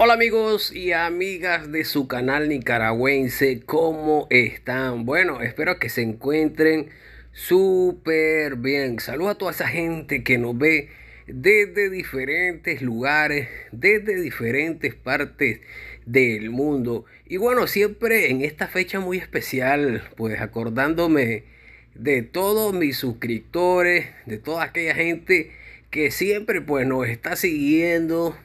Hola amigos y amigas de su canal nicaragüense, ¿cómo están? Bueno, espero que se encuentren súper bien. Saludos a toda esa gente que nos ve desde diferentes lugares, desde diferentes partes del mundo. Y bueno, siempre en esta fecha muy especial, pues acordándome de todos mis suscriptores, de toda aquella gente que siempre pues nos está siguiendo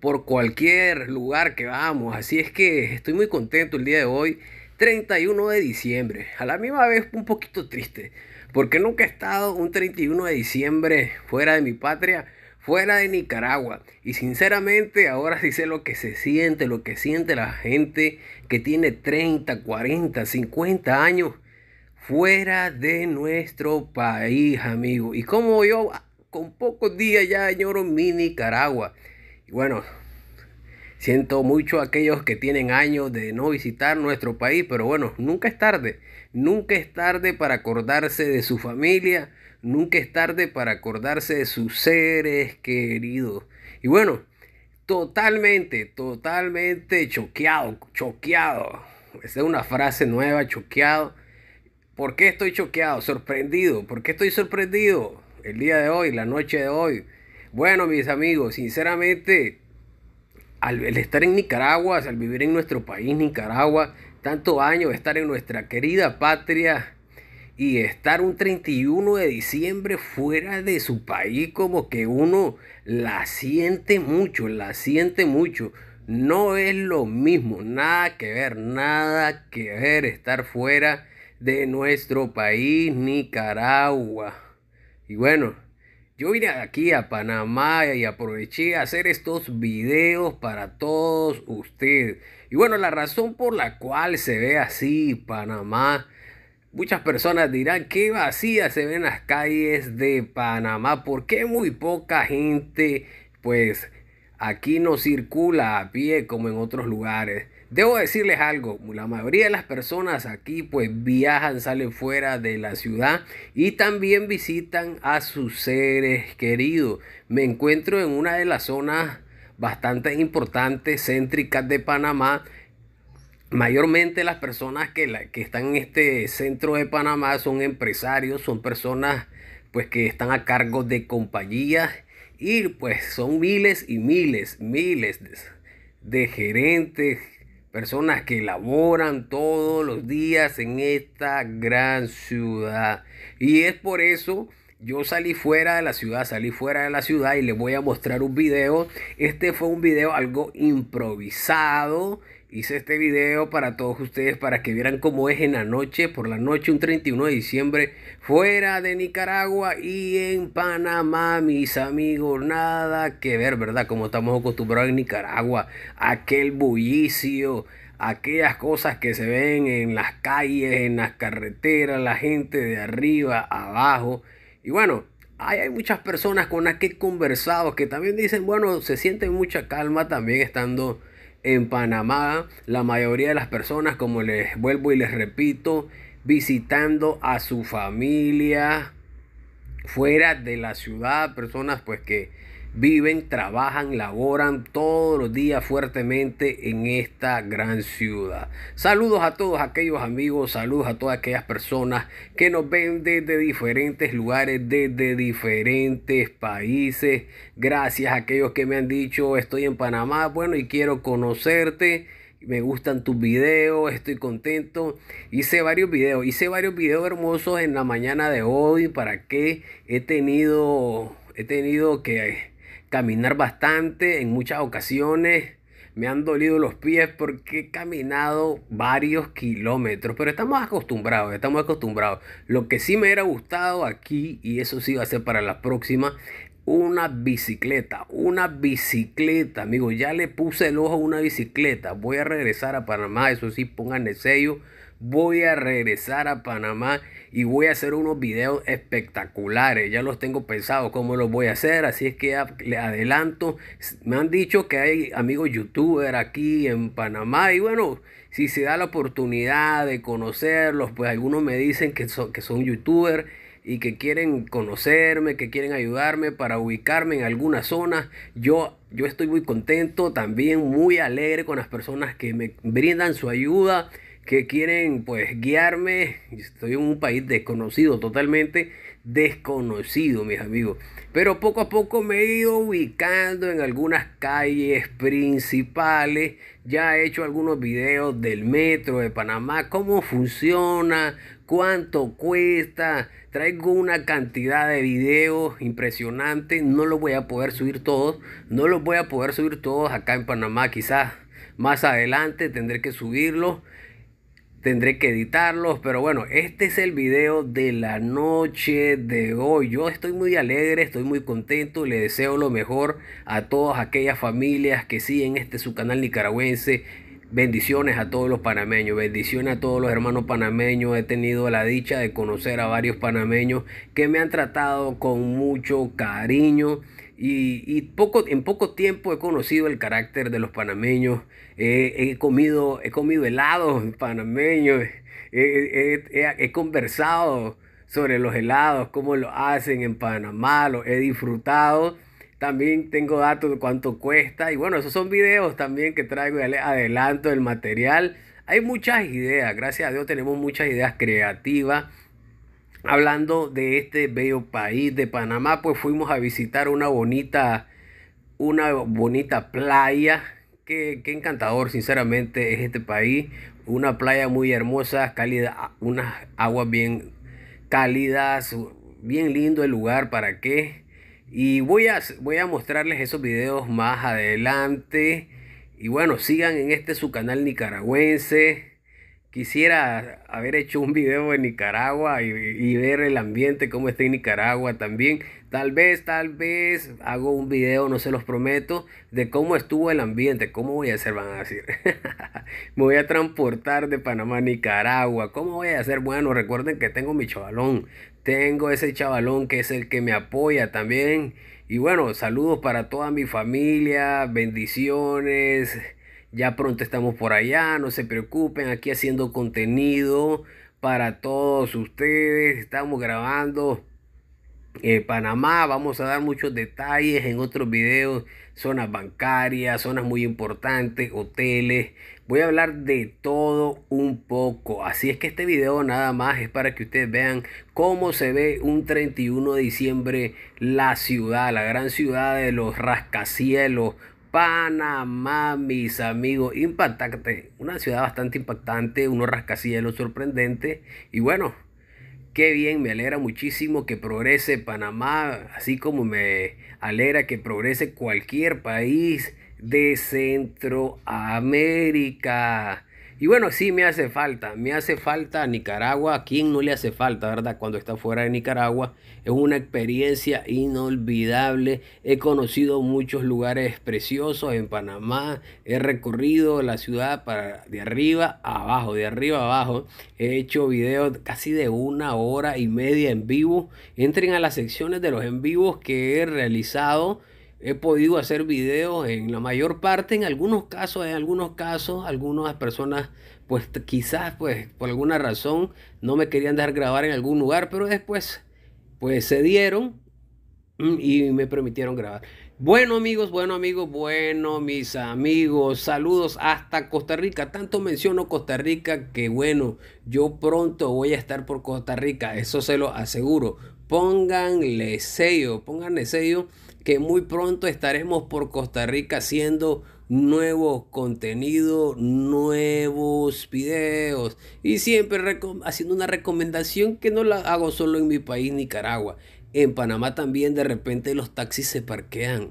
por cualquier lugar que vamos. Así es que estoy muy contento el día de hoy, 31 de diciembre. A la misma vez un poquito triste, porque nunca he estado un 31 de diciembre fuera de mi patria, fuera de Nicaragua. Y sinceramente ahora sí sé lo que se siente, lo que siente la gente que tiene 30, 40, 50 años fuera de nuestro país, amigo. Y como yo con pocos días ya añoro mi Nicaragua. Y bueno, siento mucho a aquellos que tienen años de no visitar nuestro país, pero bueno, nunca es tarde. Nunca es tarde para acordarse de su familia, nunca es tarde para acordarse de sus seres queridos. Y bueno, totalmente, totalmente choqueado, choqueado. Esa es una frase nueva, choqueado. ¿Por qué estoy choqueado? Sorprendido. ¿Por qué estoy sorprendido? El día de hoy, la noche de hoy. Bueno, mis amigos, sinceramente, al, estar en Nicaragua, al vivir en nuestro país, Nicaragua, tanto año, estar en nuestra querida patria y estar un 31 de diciembre fuera de su país, como que uno la siente mucho, la siente mucho. No es lo mismo, nada que ver, nada que ver estar fuera de nuestro país, Nicaragua. Y bueno. Yo vine aquí a Panamá y aproveché a hacer estos videos para todos ustedes. Y bueno, la razón por la cual se ve así Panamá, muchas personas dirán que vacías se ven las calles de Panamá, porque muy poca gente pues aquí no circula a pie como en otros lugares. Debo decirles algo, la mayoría de las personas aquí pues viajan, salen fuera de la ciudad y también visitan a sus seres queridos. Me encuentro en una de las zonas bastante importantes, céntricas de Panamá. Mayormente las personas que, que están en este centro de Panamá son empresarios, son personas pues que están a cargo de compañías y pues son miles y miles, miles de gerentes, personas que laboran todos los días en esta gran ciudad. Y es por eso yo salí fuera de la ciudad, salí fuera de la ciudad y les voy a mostrar un video. Este fue un video algo improvisado Hice este video para todos ustedes para que vieran cómo es en la noche, por la noche, un 31 de diciembre, fuera de Nicaragua y en Panamá, mis amigos. Nada que ver, ¿verdad? Como estamos acostumbrados en Nicaragua, aquel bullicio aquellas cosas que se ven en las calles, en las carreteras, la gente de arriba, abajo. Y bueno, hay, muchas personas con las que he conversado que también dicen, bueno, se siente mucha calma también estando en Panamá, la mayoría de las personas, como les vuelvo y les repito, visitando a su familia fuera de la ciudad, personas pues que viven, trabajan, laboran todos los días fuertemente en esta gran ciudad. Saludos a todos aquellos amigos, saludos a todas aquellas personas que nos ven desde diferentes lugares, desde diferentes países. Gracias a aquellos que me han dicho estoy en Panamá, bueno, y quiero conocerte me gustan tus videos, estoy contento. Hice varios videos, hice varios videos hermosos en la mañana de hoy para que he tenido, he tenido que caminar bastante en muchas ocasiones. Me han dolido los pies porque he caminado varios kilómetros, pero estamos acostumbrados, estamos acostumbrados. Lo que sí me hubiera gustado aquí, y eso sí va a ser para la próxima, una bicicleta, una bicicleta, amigo. Ya le puse el ojo a una bicicleta. Voy a regresar a Panamá, eso sí, pongan el sello voy a regresar a Panamá y voy a hacer unos videos espectaculares. Ya los tengo pensados cómo los voy a hacer. Así es que le adelanto. Me han dicho que hay amigos youtubers aquí en Panamá. Y bueno, si se da la oportunidad de conocerlos, pues algunos me dicen que son, que son youtubers y que quieren conocerme, que quieren ayudarme para ubicarme en alguna zona. Yo, yo estoy muy contento, también muy alegre con las personas que me brindan su ayuda que quieren pues guiarme. Estoy en un país desconocido, totalmente desconocido, mis amigos. Pero poco a poco me he ido ubicando en algunas calles principales. Ya he hecho algunos videos del metro de Panamá, cómo funciona, cuánto cuesta. Traigo una cantidad de videos impresionante. No los voy a poder subir todos. No los voy a poder subir todos acá en Panamá. Quizás más adelante tendré que subirlos tendré que editarlos, pero bueno, este es el video de la noche de hoy. Yo estoy muy alegre, estoy muy contento, le deseo lo mejor a todas aquellas familias que siguen este su canal nicaragüense. Bendiciones a todos los panameños, bendiciones a todos los hermanos panameños. He tenido la dicha de conocer a varios panameños que me han tratado con mucho cariño y, poco, en poco tiempo he conocido el carácter de los panameños, he, comido, he comido helados panameños, he conversado sobre los helados, cómo lo hacen en Panamá, lo he disfrutado. También tengo datos de cuánto cuesta y bueno, esos son videos también que traigo adelanto el material. Hay muchas ideas, gracias a Dios tenemos muchas ideas creativas hablando de este bello país de Panamá, pues fuimos a visitar una bonita, una bonita playa. Qué, qué encantador, sinceramente, es este país. Una playa muy hermosa, cálida, unas aguas bien cálidas, bien lindo el lugar, ¿para qué? Y voy a, voy a mostrarles esos videos más adelante. Y bueno, sigan en este su canal nicaragüense. Quisiera haber hecho un video de Nicaragua y, ver el ambiente, cómo está en Nicaragua también. Tal vez, tal vez hago un video, no se los prometo, de cómo estuvo el ambiente, cómo voy a hacer, van a decir. Me voy a transportar de Panamá a Nicaragua, ¿cómo voy a hacer? Bueno, recuerden que tengo mi chavalón, tengo ese chavalón que es el que me apoya también. Y bueno, saludos para toda mi familia, bendiciones ya pronto estamos por allá, no se preocupen, aquí haciendo contenido para todos ustedes. Estamos grabando en eh, Panamá, vamos a dar muchos detalles en otros videos, zonas bancarias, zonas muy importantes, hoteles. Voy a hablar de todo un poco. Así es que este video nada más es para que ustedes vean cómo se ve un 31 de diciembre la ciudad, la gran ciudad de los rascacielos Panamá, mis amigos, impactante, una ciudad bastante impactante, unos rascacielos sorprendente y bueno, qué bien, me alegra muchísimo que progrese Panamá, así como me alegra que progrese cualquier país de Centroamérica. Y bueno, sí me hace falta, me hace falta Nicaragua, a quien no le hace falta, ¿verdad? Cuando está fuera de Nicaragua, es una experiencia inolvidable. He conocido muchos lugares preciosos en Panamá, he recorrido la ciudad para de arriba a abajo, de arriba a abajo. He hecho videos casi de una hora y media en vivo. Entren a las secciones de los en vivos que he realizado he podido hacer videos en la mayor parte, en algunos casos, en algunos casos, algunas personas, pues quizás, pues por alguna razón, no me querían dejar grabar en algún lugar, pero después, pues se dieron mm, y me permitieron grabar. Bueno amigos, bueno amigos, bueno mis amigos, saludos hasta Costa Rica. Tanto menciono Costa Rica que bueno, yo pronto voy a estar por Costa Rica, eso se lo aseguro. Pónganle sello, pónganle sello que muy pronto estaremos por Costa Rica haciendo nuevos contenidos, nuevos videos y siempre haciendo una recomendación que no la hago solo en mi país Nicaragua. En Panamá también de repente los taxis se parquean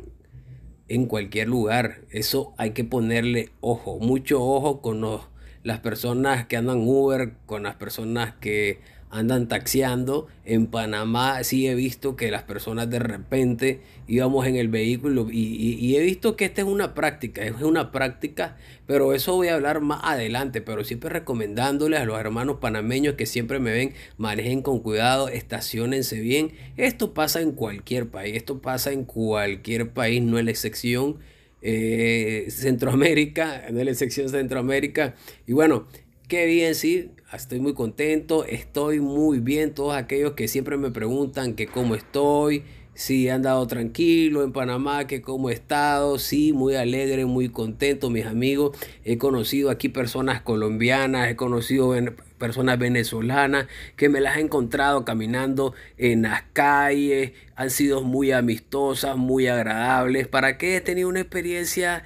en cualquier lugar. Eso hay que ponerle ojo, mucho ojo con las personas que andan Uber, con las personas que andan taxiando. En Panamá sí he visto que las personas de repente íbamos en el vehículo y, he visto que esta es una práctica, es una práctica, pero eso voy a hablar más adelante, pero siempre recomendándoles a los hermanos panameños que siempre me ven, manejen con cuidado, estacionense bien. Esto pasa en cualquier país, esto pasa en cualquier país, no en la excepción. Eh, Centroamérica, no la excepción Centroamérica. Y bueno, qué bien, sí, Estoy muy contento, estoy muy bien. Todos aquellos que siempre me preguntan que cómo estoy, si he andado tranquilo en Panamá, que cómo he estado. Sí, muy alegre, muy contento, mis amigos. He conocido aquí personas colombianas, he conocido personas venezolanas que me las he encontrado caminando en las calles, han sido muy amistosas, muy agradables, para que he tenido una experiencia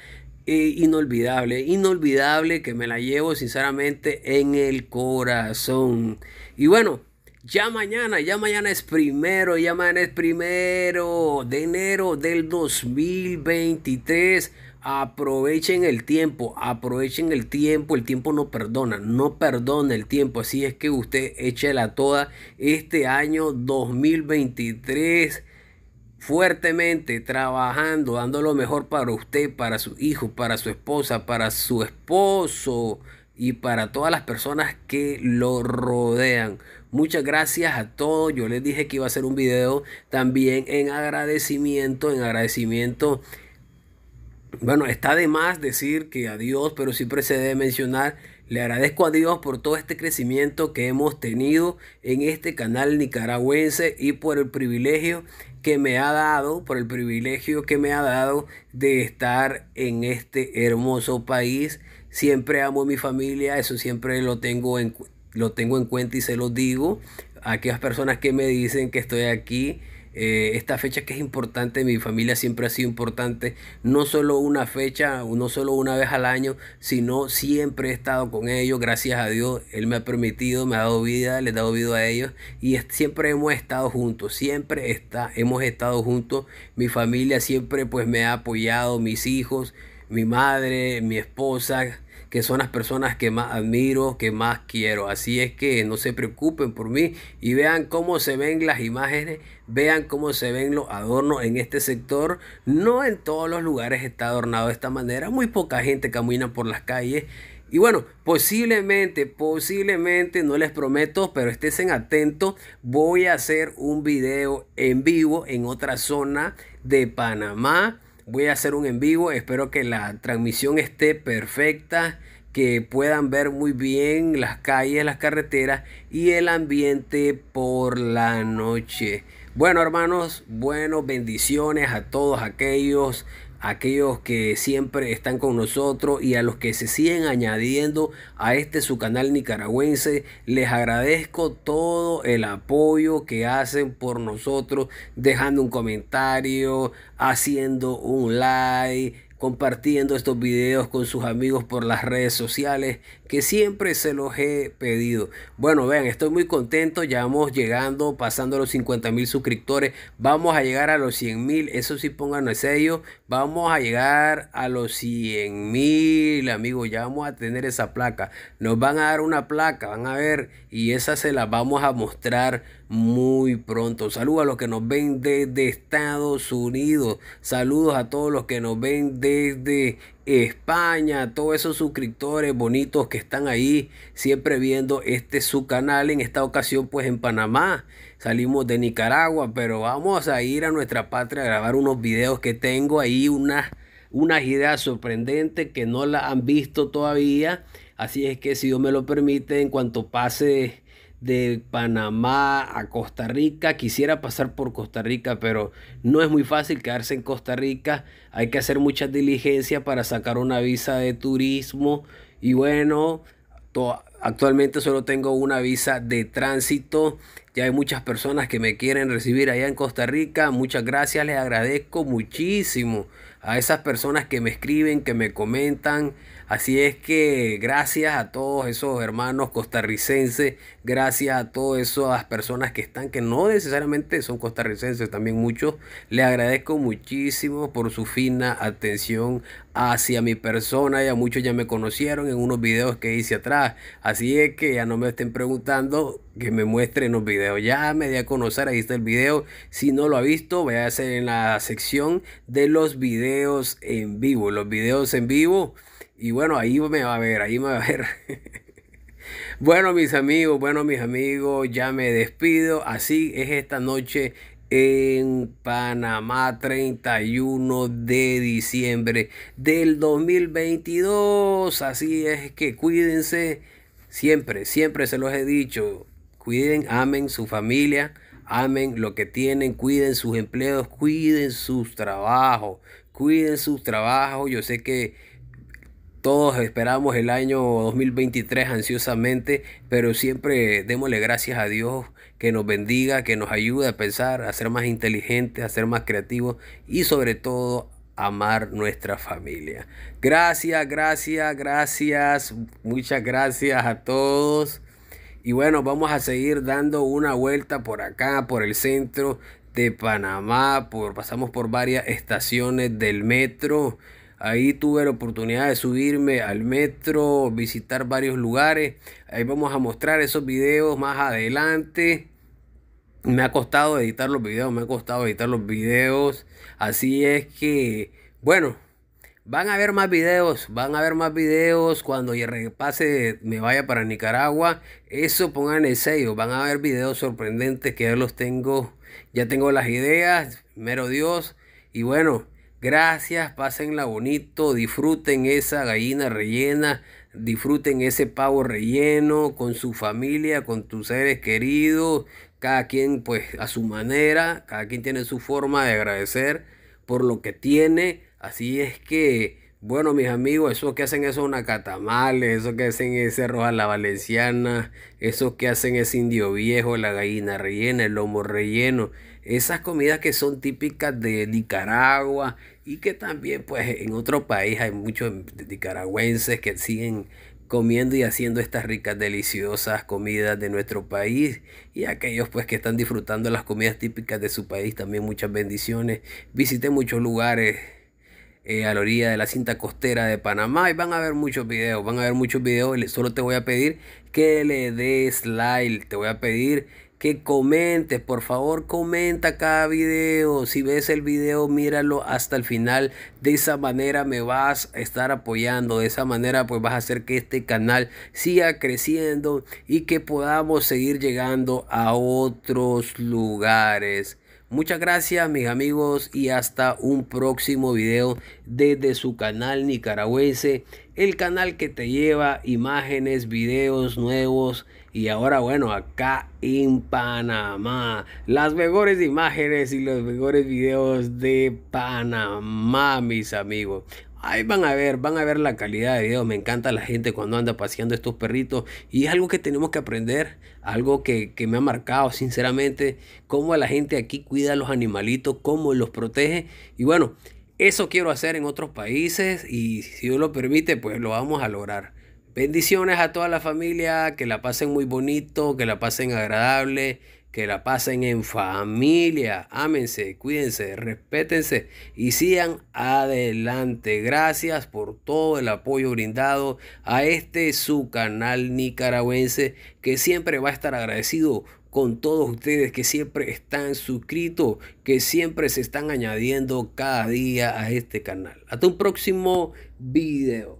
eh, inolvidable, inolvidable que me la llevo sinceramente en el corazón. Y bueno, ya mañana, ya mañana es primero, ya mañana es primero de enero del 2023. Aprovechen el tiempo, aprovechen el tiempo, el tiempo no perdona, no perdona el tiempo, así es que usted échela toda este año 2023 fuertemente trabajando, dando lo mejor para usted, para su hijo, para su esposa, para su esposo y para todas las personas que lo rodean. Muchas gracias a todos. Yo les dije que iba a hacer un video también en agradecimiento, en agradecimiento. Bueno, está de más decir que adiós, pero siempre se debe mencionar le agradezco a Dios por todo este crecimiento que hemos tenido en este canal nicaragüense y por el privilegio que me ha dado, por el privilegio que me ha dado de estar en este hermoso país. Siempre amo a mi familia, eso siempre lo tengo en, lo tengo en cuenta y se lo digo a aquellas personas que me dicen que estoy aquí eh, esta fecha que es importante, mi familia siempre ha sido importante, no solo una fecha, no solo una vez al año, sino siempre he estado con ellos, gracias a Dios, Él me ha permitido, me ha dado vida, le he dado vida a ellos y siempre hemos estado juntos, siempre está, hemos estado juntos, mi familia siempre pues me ha apoyado, mis hijos, mi madre, mi esposa, que son las personas que más admiro, que más quiero. Así es que no se preocupen por mí y vean cómo se ven las imágenes, vean cómo se ven los adornos en este sector. No en todos los lugares está adornado de esta manera, muy poca gente camina por las calles. Y bueno, posiblemente, posiblemente, no les prometo, pero estén atentos, voy a hacer un video en vivo en otra zona de Panamá voy a hacer un en vivo. Espero que la transmisión esté perfecta, que puedan ver muy bien las calles, las carreteras y el ambiente por la noche. Bueno, hermanos, bueno, bendiciones a todos aquellos aquellos que siempre están con nosotros y a los que se siguen añadiendo a este su canal nicaragüense. Les agradezco todo el apoyo que hacen por nosotros, dejando un comentario, haciendo un like compartiendo estos videos con sus amigos por las redes sociales que siempre se los he pedido. Bueno, vean, estoy muy contento, ya vamos llegando, pasando los 50 mil suscriptores, vamos a llegar a los 100 mil, eso sí pongan en sello, vamos a llegar a los 100 mil, amigos, ya vamos a tener esa placa, nos van a dar una placa, van a ver, y esa se la vamos a mostrar muy pronto. Saludos a los que nos ven desde Estados Unidos, saludos a todos los que nos ven desde España, todos esos suscriptores bonitos que están ahí siempre viendo este su canal. En esta ocasión, pues en Panamá, salimos de Nicaragua, pero vamos a ir a nuestra patria a grabar unos videos que tengo ahí, unas, unas ideas sorprendentes que no la han visto todavía. Así es que si Dios me lo permite, en cuanto pase de Panamá a Costa Rica. Quisiera pasar por Costa Rica, pero no es muy fácil quedarse en Costa Rica. Hay que hacer mucha diligencia para sacar una visa de turismo. Y bueno, actualmente solo tengo una visa de tránsito. Ya hay muchas personas que me quieren recibir allá en Costa Rica. Muchas gracias, les agradezco muchísimo a esas personas que me escriben, que me comentan, Así es que gracias a todos esos hermanos costarricenses, gracias a todas esas personas que están, que no necesariamente son costarricenses, también muchos, le agradezco muchísimo por su fina atención hacia mi persona. Ya muchos ya me conocieron en unos videos que hice atrás. Así es que ya no me estén preguntando que me muestren los videos. Ya me di a conocer, ahí está el video. Si no lo ha visto, voy a hacer en la sección de los videos en vivo. Los videos en vivo y bueno, ahí me va a ver, ahí me va a ver. bueno, mis amigos, bueno, mis amigos, ya me despido. Así es esta noche en Panamá 31 de diciembre del 2022. Así es que cuídense siempre, siempre se los he dicho. Cuiden, amen su familia, amen lo que tienen, cuiden sus empleos, cuiden sus trabajos, cuiden sus trabajos. Yo sé que todos esperamos el año 2023 ansiosamente, pero siempre démosle gracias a Dios que nos bendiga, que nos ayude a pensar, a ser más inteligentes, a ser más creativos y sobre todo amar nuestra familia. Gracias, gracias, gracias. Muchas gracias a todos. Y bueno, vamos a seguir dando una vuelta por acá, por el centro de Panamá. Por, pasamos por varias estaciones del metro. Ahí tuve la oportunidad de subirme al metro, visitar varios lugares. Ahí vamos a mostrar esos videos más adelante. Me ha costado editar los videos, me ha costado editar los videos. Así es que, bueno, Van a haber más videos, van a haber más videos cuando repase me vaya para Nicaragua. Eso pongan el sello, van a haber videos sorprendentes que ya los tengo, ya tengo las ideas, mero Dios. Y bueno, Gracias, pásenla bonito, disfruten esa gallina rellena, disfruten ese pavo relleno con su familia, con tus seres queridos, cada quien pues a su manera, cada quien tiene su forma de agradecer por lo que tiene, así es que bueno, mis amigos, esos que hacen eso una catamale esos que hacen ese roja la valenciana, esos que hacen ese indio viejo, la gallina rellena, el lomo relleno, esas comidas que son típicas de Nicaragua y que también pues en otro país hay muchos nicaragüenses que siguen comiendo y haciendo estas ricas, deliciosas comidas de nuestro país y aquellos pues que están disfrutando las comidas típicas de su país también muchas bendiciones. Visité muchos lugares eh, a la orilla de la cinta costera de Panamá y van a ver muchos videos, van a ver muchos videos, solo te voy a pedir que le des like, te voy a pedir que comentes, por favor comenta cada video, si ves el video míralo hasta el final, de esa manera me vas a estar apoyando, de esa manera pues vas a hacer que este canal siga creciendo y que podamos seguir llegando a otros lugares. Muchas gracias mis amigos y hasta un próximo video desde su canal nicaragüense, el canal que te lleva imágenes, videos nuevos y ahora, bueno, acá en Panamá, las mejores imágenes y los mejores videos de Panamá, mis amigos. Ahí van a ver, van a ver la calidad de videos. Me encanta la gente cuando anda paseando estos perritos. Y es algo que tenemos que aprender, algo que, que me ha marcado sinceramente, cómo la gente aquí cuida a los animalitos, cómo los protege. Y bueno, eso quiero hacer en otros países y si Dios lo permite, pues lo vamos a lograr. Bendiciones a toda la familia, que la pasen muy bonito, que la pasen agradable, que la pasen en familia. Ámense, cuídense, respétense y sigan adelante. Gracias por todo el apoyo brindado a este su canal nicaragüense que siempre va a estar agradecido con todos ustedes que siempre están suscritos, que siempre se están añadiendo cada día a este canal. Hasta un próximo video.